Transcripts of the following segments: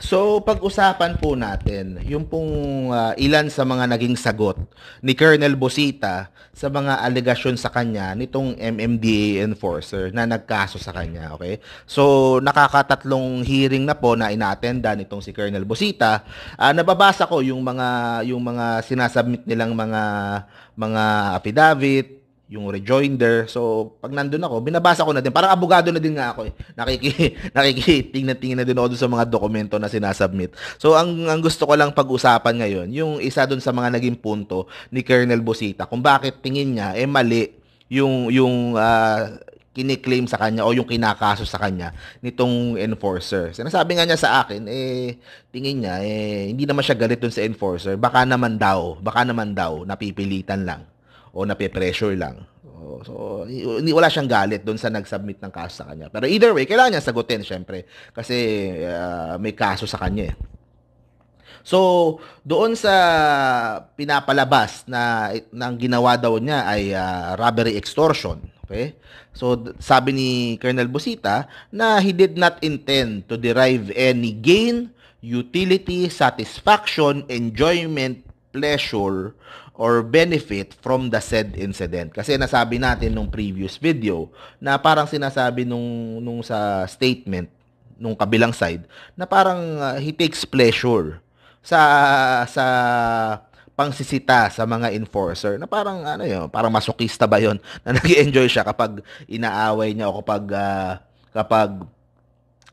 So, pag-usapan po natin yung pong uh, ilan sa mga naging sagot ni Colonel Bosita sa mga alegasyon sa kanya nitong MMDA enforcer na nagkaso sa kanya, okay? So, nakakatatlong hearing na po na inaatendan nitong si Colonel Bosita. Uh, nababasa ko yung mga yung mga sinasubmit nilang mga mga affidavit, yung rejoinder. So, pag nandun ako, binabasa ko na din. Parang abogado na din nga ako eh. Nakiki, nakikitingnan-tingin na din ako sa mga dokumento na sinasubmit. So, ang, ang gusto ko lang pag-usapan ngayon, yung isa dun sa mga naging punto ni Colonel Bosita, kung bakit tingin niya, eh mali yung, yung uh, kiniklaim sa kanya o yung kinakaso sa kanya nitong enforcer. Sinasabi nga niya sa akin, eh, tingin niya, eh, hindi naman siya galit dun sa enforcer. Baka naman daw, baka naman daw, napipilitan lang o nape-pressure lang. So, hindi wala siyang galit doon sa nag-submit ng kaso sa kanya. Pero either way, kailangan niya sagutin syempre kasi uh, may kaso sa kanya. Eh. So, doon sa pinapalabas na nang ginawa daw niya ay uh, robbery extortion, okay? So, sabi ni Colonel Busita na he did not intend to derive any gain, utility, satisfaction, enjoyment, pleasure or benefit from the said incident. Kasi nasabi natin nung previous video na parang sinasabi nung, nung sa statement nung kabilang side na parang uh, he takes pleasure sa sa pangsisita sa mga enforcer na parang ano yun, parang masokista ba yon na nag-enjoy siya kapag inaaway niya o kapag uh, kapag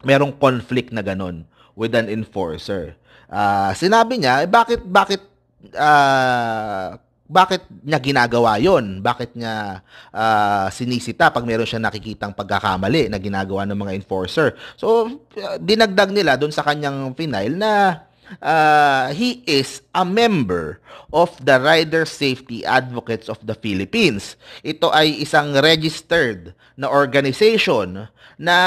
merong conflict na ganun with an enforcer. Uh, sinabi niya, eh, bakit bakit uh, bakit niya ginagawa yon? Bakit niya uh, sinisita pag meron siya nakikitang pagkakamali na ginagawa ng mga enforcer? So, dinagdag nila doon sa kanyang final na uh, he is a member of the Rider Safety Advocates of the Philippines. Ito ay isang registered na organization na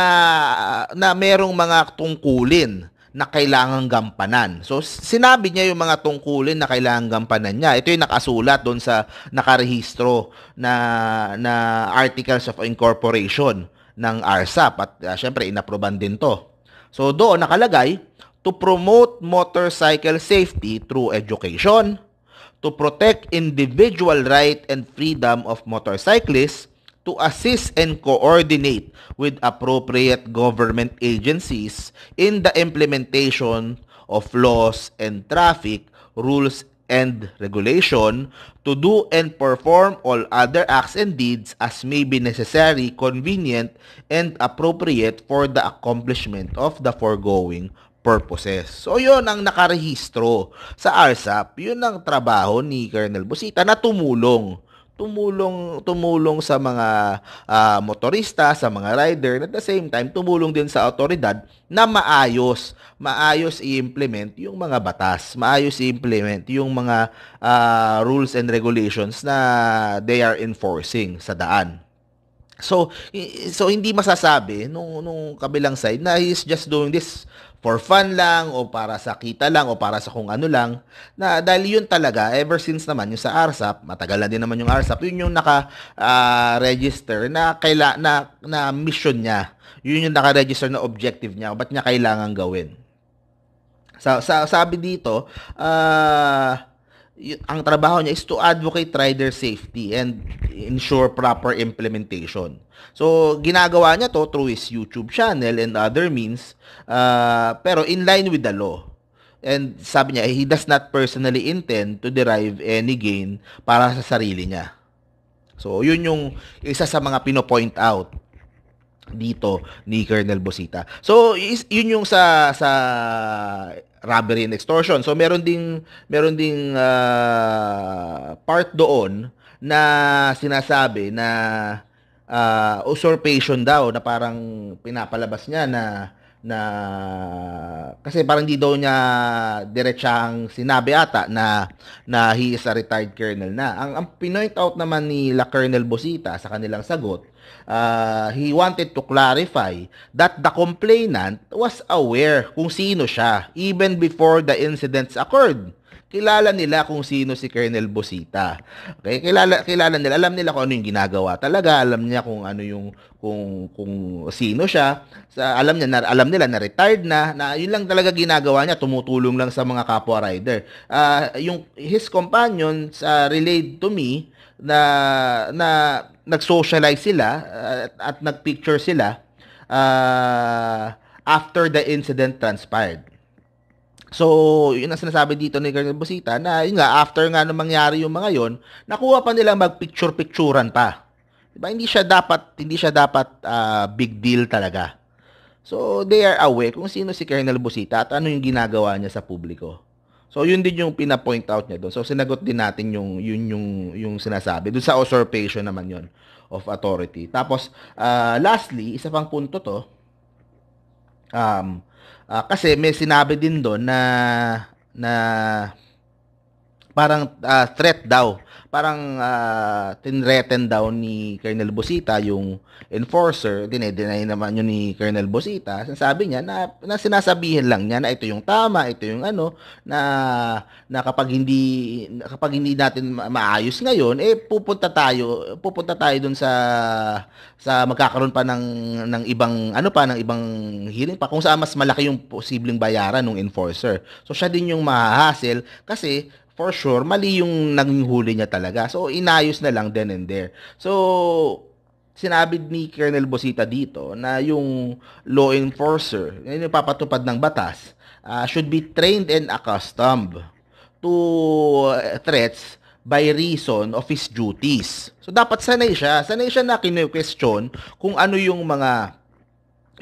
na merong mga tungkulin na kailangang gampanan. So sinabi niya yung mga tungkulin na kailangang gampanan niya. Ito yung nakasulat doon sa nakarehistro na na Articles of Incorporation ng RSAP at uh, syempre inaproban din to. So doon nakalagay to promote motorcycle safety through education, to protect individual right and freedom of motorcyclists to assist and coordinate with appropriate government agencies in the implementation of laws and traffic rules and regulation to do and perform all other acts and deeds as may be necessary, convenient, and appropriate for the accomplishment of the foregoing purposes. So, yun ang nakarehistro sa RSAP. Yun ang trabaho ni Colonel Busita na tumulong tumulong tumulong sa mga uh, motorista, sa mga rider, at the same time tumulong din sa awtoridad na maayos, maayos i-implement yung mga batas, maayos i-implement yung mga uh, rules and regulations na they are enforcing sa daan. So, so hindi masasabi nung, nung kabilang side na he's just doing this for fun lang o para sa kita lang o para sa kung ano lang na dahil yun talaga ever since naman yung sa RSAP matagal na din naman yung RSAP yun yung naka uh, register na kaila na, na mission niya yun yung naka-register na objective niya ba't niya kailangan gawin sa, sa sabi dito uh, ah, yun, ang trabaho niya is to advocate rider safety and ensure proper implementation. So, ginagawa niya to through his YouTube channel and other means, uh, pero in line with the law. And sabi niya, he does not personally intend to derive any gain para sa sarili niya. So, yun yung isa sa mga pino-point out dito ni Colonel Bosita. So, is, yun yung sa sa robbery and extortion. So, meron ding meron ding uh, part doon na sinasabi na uh, usurpation daw na parang pinapalabas niya na na kasi parang di daw niya diretsang sinabi ata na na he is a retired colonel na. Ang, ang pinoint out naman ni La Colonel Bosita sa kanilang sagot uh, he wanted to clarify that the complainant was aware kung sino siya even before the incidents occurred kilala nila kung sino si Colonel Bosita. Okay, kilala kilala nila, alam nila kung ano yung ginagawa talaga, alam niya kung ano yung kung kung sino siya. Sa alam niya na, alam nila na retired na, na yun lang talaga ginagawa niya, tumutulong lang sa mga kapwa rider. Uh, yung his companions uh, relayed to me na na nag-socialize sila at, uh, at nag-picture sila uh, after the incident transpired. So, yun ang sinasabi dito ni Colonel Busita na yun nga, after nga nung mangyari yung mga yon, nakuha pa nilang magpicture-picturean pa. Diba? Hindi siya dapat, hindi siya dapat uh, big deal talaga. So, they are aware kung sino si Colonel Busita at ano yung ginagawa niya sa publiko. So yun din yung pina-point out niya doon. So sinagot din natin yung yun yung yung sinasabi doon sa usurpation naman yon of authority. Tapos uh, lastly, isa pang punto to. Um uh, kasi may sinabi din doon na na parang uh, threat daw parang uh, tinreten daw ni Colonel Busita yung enforcer, dinedeny naman yun ni Colonel Busita. Sinasabi niya na, na sinasabihin lang niya na ito yung tama, ito yung ano na na kapag hindi kapag hindi natin maayos ngayon, eh pupunta tayo, pupunta tayo dun sa sa magkakaroon pa ng ng ibang ano pa ng ibang hearing pa kung saan mas malaki yung posibleng bayaran ng enforcer. So siya din yung mahahasil kasi for sure, mali yung naging huli niya talaga. So, inayos na lang then and there. So, sinabi ni Colonel Bosita dito na yung law enforcer, yun yung papatupad ng batas, uh, should be trained and accustomed to uh, threats by reason of his duties. So dapat sanay siya, sanay siya na kinu-question kung ano yung mga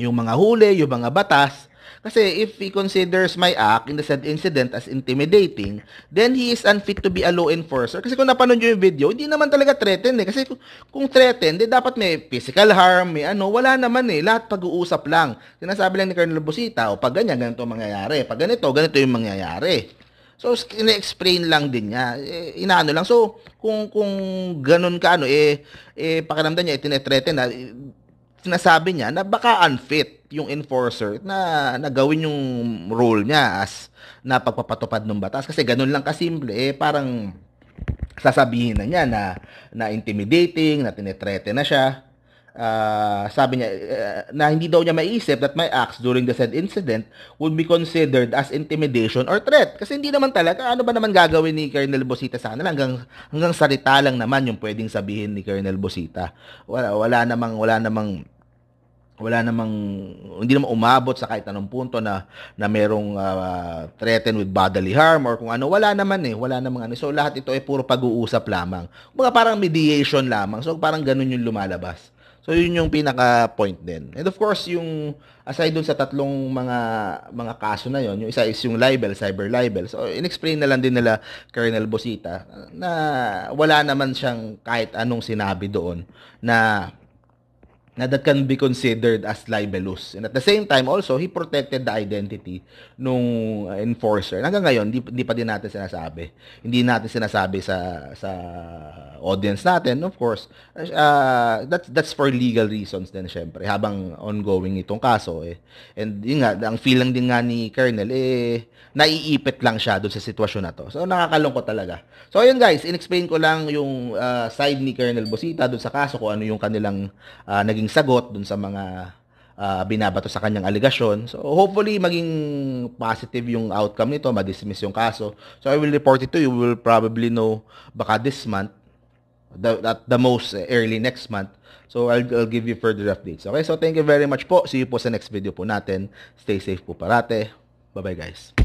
yung mga huli, yung mga batas kasi if he considers my act in the said incident as intimidating, then he is unfit to be a law enforcer. Kasi kung napanood nyo yung video, hindi naman talaga threatened eh. Kasi kung, kung threatened, eh, dapat may physical harm, may ano, wala naman eh. Lahat pag-uusap lang. Sinasabi lang ni Colonel Busita, o pag ganyan, ganito mangyayari. Pag ganito, ganito yung mangyayari. So, ina-explain lang din niya. Eh, inaano lang. So, kung, kung ganun ka, ano, eh, eh pakiramdam niya, itinethreaten, eh, sinasabi niya na baka unfit yung enforcer na nagawin yung role niya as na pagpapatupad ng batas kasi ganun lang kasimple eh parang sasabihin na niya na na intimidating, na tinethreaten na siya uh, sabi niya uh, na hindi daw niya maiisip that my acts during the said incident would be considered as intimidation or threat. Kasi hindi naman talaga, ano ba naman gagawin ni Colonel Bosita sana lang, hanggang, hanggang salita lang naman yung pwedeng sabihin ni Colonel Bosita. Wala, wala namang, wala namang, wala namang hindi naman umabot sa kahit anong punto na na merong uh, threaten with bodily harm or kung ano wala naman eh wala namang ano so lahat ito ay puro pag-uusap lamang mga parang mediation lamang so parang ganun yung lumalabas So yun yung pinaka point din. And of course, yung aside dun sa tatlong mga mga kaso na yon, yung isa is yung libel, cyber libel. So inexplain na lang din nila Colonel Bosita na wala naman siyang kahit anong sinabi doon na na that can be considered as libelous. And at the same time also, he protected the identity nung enforcer. Hanggang ngayon, hindi, hindi pa din natin sinasabi. Hindi natin sinasabi sa sa audience natin, of course. Uh, that's that's for legal reasons din syempre habang ongoing itong kaso eh. And yun nga, ang feeling din nga ni Colonel eh naiipit lang siya doon sa sitwasyon na to. So nakakalungkot talaga. So ayun guys, inexplain ko lang yung uh, side ni Colonel Bosita doon sa kaso ko ano yung kanilang uh, naging maging sagot dun sa mga uh, binabato sa kanyang aligasyon. So hopefully maging positive yung outcome nito, ma-dismiss yung kaso. So I will report it to you. You will probably know baka this month, the, at the most eh, early next month. So I'll, I'll give you further updates. Okay, so thank you very much po. See you po sa next video po natin. Stay safe po parate. Bye-bye guys.